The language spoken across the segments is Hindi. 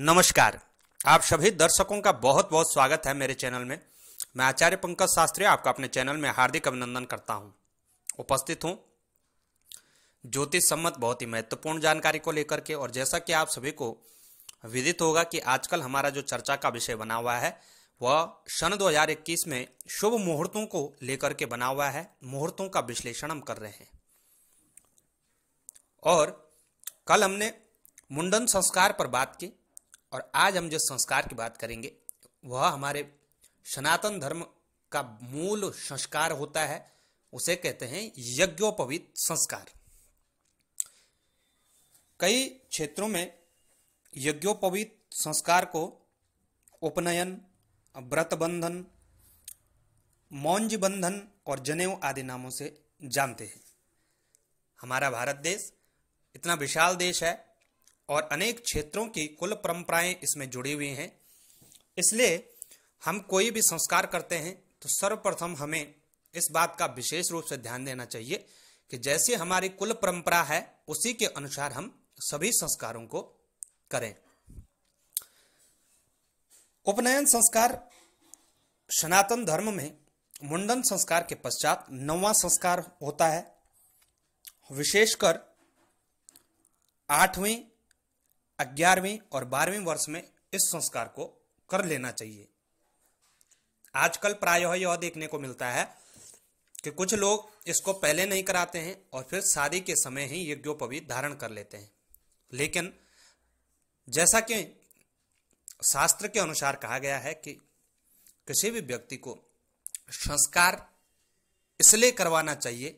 नमस्कार आप सभी दर्शकों का बहुत बहुत स्वागत है मेरे चैनल में मैं आचार्य पंकज शास्त्री आपका अपने चैनल में हार्दिक अभिनंदन करता हूं उपस्थित हूं ज्योतिष सम्मत बहुत ही महत्वपूर्ण जानकारी को लेकर के और जैसा कि आप सभी को विदित होगा कि आजकल हमारा जो चर्चा का विषय बना हुआ है वह सन दो में शुभ मुहूर्तों को लेकर के बना हुआ है मुहूर्तों का विश्लेषण हम कर रहे हैं और कल हमने मुंडन संस्कार पर बात की और आज हम जो संस्कार की बात करेंगे वह हमारे सनातन धर्म का मूल संस्कार होता है उसे कहते हैं यज्ञोपवीत संस्कार कई क्षेत्रों में यज्ञोपवीत संस्कार को उपनयन व्रत बंधन मौंज बंधन और जनेऊ आदि नामों से जानते हैं हमारा भारत देश इतना विशाल देश है और अनेक क्षेत्रों की कुल परंपराएं इसमें जुड़ी हुई हैं इसलिए हम कोई भी संस्कार करते हैं तो सर्वप्रथम हमें इस बात का विशेष रूप से ध्यान देना चाहिए कि जैसे हमारी कुल परंपरा है उसी के अनुसार हम सभी संस्कारों को करें उपनयन संस्कार सनातन धर्म में मुंडन संस्कार के पश्चात नौवा संस्कार होता है विशेषकर आठवीं ग्यारहवीं और बारहवीं वर्ष में इस संस्कार को कर लेना चाहिए आजकल प्रायः यह देखने को मिलता है कि कुछ लोग इसको पहले नहीं कराते हैं और फिर शादी के समय ही यज्ञोपवी धारण कर लेते हैं लेकिन जैसा कि शास्त्र के अनुसार कहा गया है कि किसी भी व्यक्ति को संस्कार इसलिए करवाना चाहिए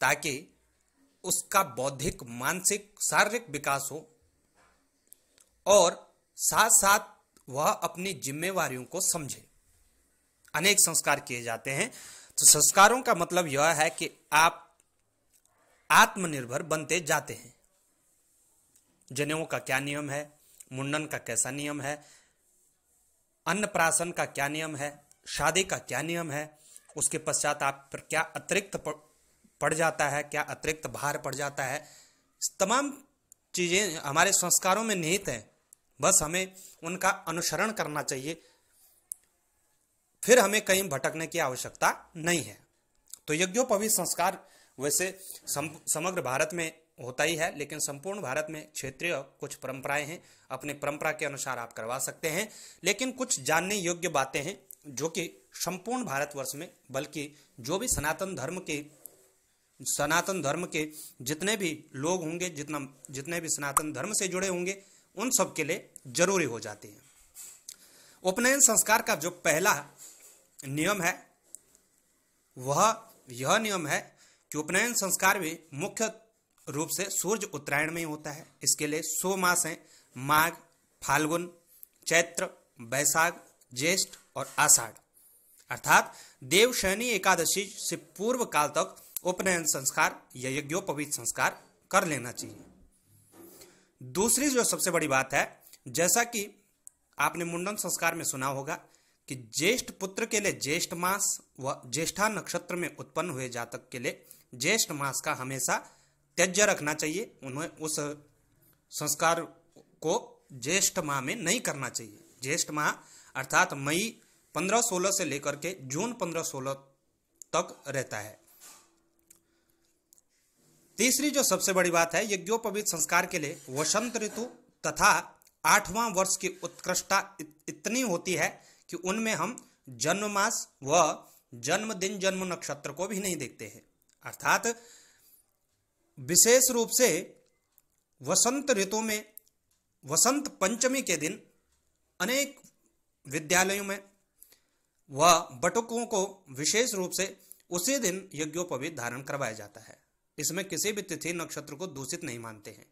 ताकि उसका बौद्धिक मानसिक शारीरिक विकास हो और साथ साथ वह अपनी जिम्मेवार को समझे अनेक संस्कार किए जाते हैं तो संस्कारों का मतलब यह है कि आप आत्मनिर्भर बनते जाते हैं जनेऊ का क्या नियम है मुंडन का कैसा नियम है अन्न प्राशन का क्या नियम है शादी का क्या नियम है उसके पश्चात आप पर क्या अतिरिक्त पड़ जाता है क्या अतिरिक्त भार पड़ जाता है तमाम चीज़ें हमारे संस्कारों में निहित हैं बस हमें उनका अनुसरण करना चाहिए फिर हमें कहीं भटकने की आवश्यकता नहीं है तो यज्ञोपवी संस्कार वैसे सम, समग्र भारत में होता ही है लेकिन संपूर्ण भारत में क्षेत्रीय कुछ परंपराएं हैं अपने परंपरा के अनुसार आप करवा सकते हैं लेकिन कुछ जानने योग्य बातें हैं जो कि संपूर्ण भारतवर्ष में बल्कि जो भी सनातन धर्म के सनातन धर्म के जितने भी लोग होंगे जितना जितने भी सनातन धर्म से जुड़े होंगे उन सब के लिए जरूरी हो जाती है उपनयन संस्कार का जो पहला नियम है वह यह नियम है कि उपनयन संस्कार भी मुख्य रूप से सूर्य उत्तरायण में ही होता है इसके लिए सो मास हैं माघ फाल्गुन चैत्र बैसाख ज्येष्ठ और आषाढ़ अर्थात देवशयनी एकादशी से पूर्व काल तक उपनयन संस्कार या यज्ञोपवीत संस्कार कर लेना चाहिए दूसरी जो सबसे बड़ी बात है जैसा कि आपने मुंडन संस्कार में सुना होगा कि ज्येष्ठ पुत्र के लिए ज्येष्ठ मास व ज्येष्ठा नक्षत्र में उत्पन्न हुए जातक के लिए ज्येष्ठ मास का हमेशा त्यज्य रखना चाहिए उन्हें उस संस्कार को ज्येष्ठ माह में नहीं करना चाहिए ज्येष्ठ माह अर्थात मई पंद्रह सोलह से लेकर के जून पंद्रह सोलह तक रहता है तीसरी जो सबसे बड़ी बात है यज्ञोपवीत संस्कार के लिए वसंत ऋतु तथा आठवां वर्ष की उत्कृष्टता इतनी होती है कि उनमें हम जन्म मास व जन्मदिन जन्म नक्षत्र को भी नहीं देखते हैं अर्थात विशेष रूप से वसंत ऋतु में वसंत पंचमी के दिन अनेक विद्यालयों में व बटुकों को विशेष रूप से उसी दिन यज्ञोपवीत धारण करवाया जाता है इसमें किसी भी तिथि नक्षत्र को दूषित नहीं मानते हैं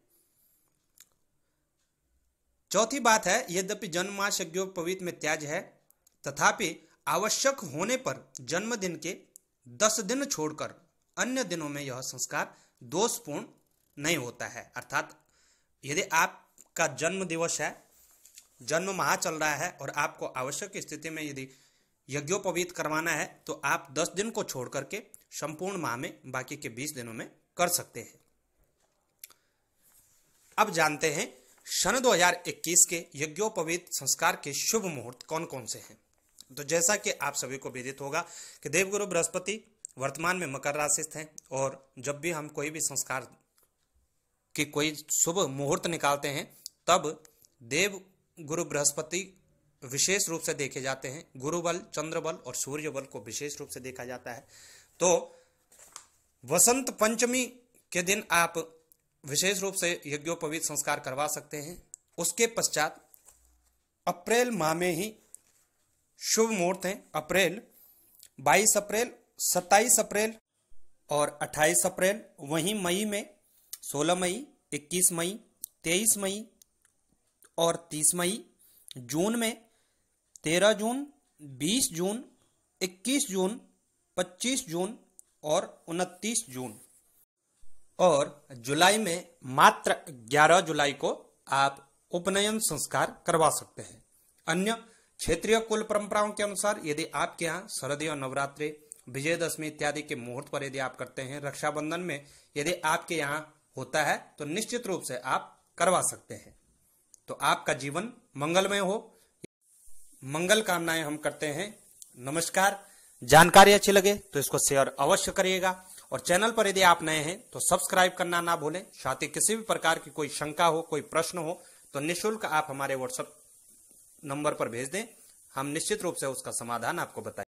चौथी बात है यद्यपि जन्माश यज्ञोपवीत में त्याज है तथापि आवश्यक होने पर जन्मदिन के दस दिन छोड़कर अन्य दिनों में यह संस्कार दोषपूर्ण नहीं होता है अर्थात यदि आपका जन्म दिवस है जन्म माह चल रहा है और आपको आवश्यक स्थिति में यदि यज्ञोपवीत करवाना है तो आप दस दिन को छोड़ करके संपूर्ण माह में बाकी के बीस दिनों में कर सकते हैं अब जानते हैं सन 2021 के यज्ञोपवीत संस्कार के शुभ मुहूर्त कौन कौन से हैं तो जैसा कि आप सभी को विदित होगा कि देवगुरु बृहस्पति वर्तमान में मकर राशि स्थित हैं और जब भी हम कोई भी संस्कार की कोई शुभ मुहूर्त निकालते हैं तब देव गुरु बृहस्पति विशेष रूप से देखे जाते हैं गुरु बल चंद्र बल और सूर्य बल को विशेष रूप से देखा जाता है तो वसंत पंचमी के दिन आप विशेष रूप से यज्ञोपवीत संस्कार करवा सकते हैं उसके पश्चात अप्रैल माह में ही शुभ मुहूर्त हैं अप्रैल 22 अप्रैल 27 अप्रैल और 28 अप्रैल वहीं मई में 16 मई 21 मई 23 मई और 30 मई जून में 13 जून 20 जून 21 जून 25 जून और 29 जून और जुलाई में मात्र 11 जुलाई को आप उपनयन संस्कार करवा सकते हैं अन्य क्षेत्रीय कुल परंपराओं के अनुसार यदि आपके यहाँ शरदीय नवरात्रि विजयदशमी इत्यादि के मुहूर्त पर यदि आप करते हैं रक्षाबंधन में यदि आपके यहाँ होता है तो निश्चित रूप से आप करवा सकते हैं तो आपका जीवन मंगलमय हो मंगल कामनाएं हम करते हैं नमस्कार जानकारी अच्छी लगे तो इसको शेयर अवश्य करिएगा और चैनल पर यदि आप नए हैं तो सब्सक्राइब करना ना भूलें साथ ही किसी भी प्रकार की कोई शंका हो कोई प्रश्न हो तो निःशुल्क आप हमारे व्हाट्सएप नंबर पर भेज दें हम निश्चित रूप से उसका समाधान आपको बताएं